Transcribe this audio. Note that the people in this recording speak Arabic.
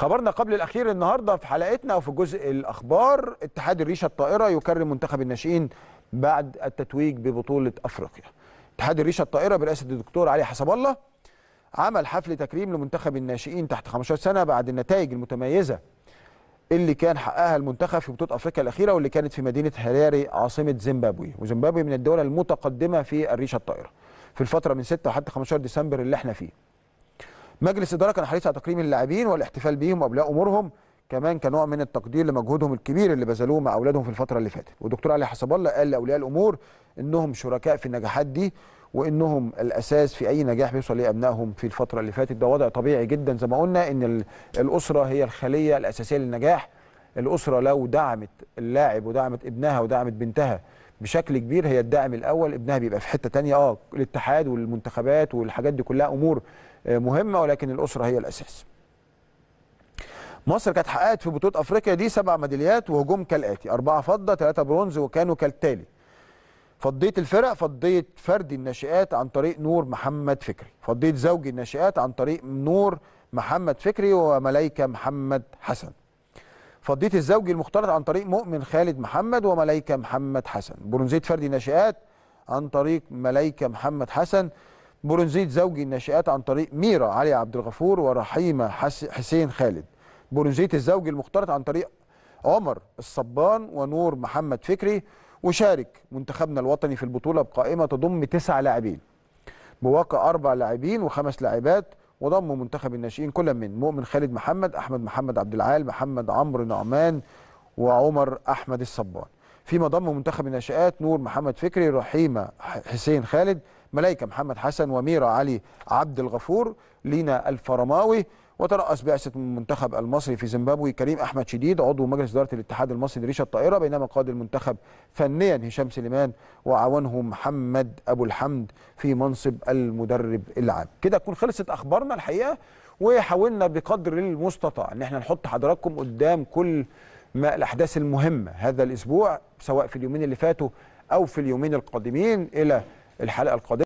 خبرنا قبل الاخير النهارده في حلقتنا وفي جزء الاخبار اتحاد الريشه الطائره يكرم منتخب الناشئين بعد التتويج ببطوله افريقيا. اتحاد الريشه الطائره برئاسه الدكتور علي حسب الله عمل حفل تكريم لمنتخب الناشئين تحت 15 سنه بعد النتائج المتميزه اللي كان حققها المنتخب في بطوله افريقيا الاخيره واللي كانت في مدينه هراري عاصمه زيمبابوي، وزيمبابوي من الدول المتقدمه في الريشه الطائره. في الفتره من 6 حتى 15 ديسمبر اللي احنا فيه. مجلس إدارة كان حريص على تكريم اللاعبين والاحتفال بيهم وابلاء أمورهم كمان كنوع من التقدير لمجهودهم الكبير اللي بذلوه مع أولادهم في الفترة اللي فاتت والدكتور علي حسب الله قال لأولياء الأمور إنهم شركاء في النجاحات دي وانهم الاساس في اي نجاح بيوصل ليه ابنائهم في الفتره اللي فاتت ده وضع طبيعي جدا زي ما قلنا ان الاسره هي الخليه الاساسيه للنجاح الاسره لو دعمت اللاعب ودعمت ابنها ودعمت بنتها بشكل كبير هي الدعم الاول ابنها بيبقى في حته تانية اه الاتحاد والمنتخبات والحاجات دي كلها امور آه، مهمه ولكن الاسره هي الاساس مصر كانت حققت في بطوله افريقيا دي سبع ميداليات وهجوم كالاتي اربعه فضه ثلاثه برونز وكانوا كالتالي فضيت الفرق فضيت فردي الناشئات عن طريق نور محمد فكري فضيت زوجي الناشئات عن طريق نور محمد فكري وملايكه محمد حسن فضيت الزوج المختلط عن طريق مؤمن خالد محمد وملايكة محمد حسن برونزية فردي ناشئات عن طريق ملايكة محمد حسن برونزية زوجي الناشئات عن طريق ميرا علي عبد الغفور ورحيمة حسين خالد برونزية الزوج المختلط عن طريق عمر الصبان ونور محمد فكري وشارك منتخبنا الوطني في البطولة بقائمة تضم تسع لاعبين بواقع أربع لاعبين وخمس لاعبات وضم منتخب الناشئين كل من مؤمن خالد محمد احمد محمد عبد العال محمد عمرو نعمان وعمر احمد الصبان فيما ضم منتخب الناشئات نور محمد فكري رحيمه حسين خالد ملايكه محمد حسن وميرا علي عبد الغفور لينا الفرماوي وترأس بعثة المنتخب المصري في زيمبابوي كريم أحمد شديد عضو مجلس إدارة الاتحاد المصري لريشة الطائرة بينما قاد المنتخب فنيا هشام سليمان وعاونه محمد أبو الحمد في منصب المدرب العام كده تكون خلصت أخبارنا الحقيقة وحاولنا بقدر المستطاع ان احنا نحط حضراتكم قدام كل ما الاحداث المهمه هذا الاسبوع سواء في اليومين اللي فاتوا او في اليومين القادمين الى الحلقه القادمه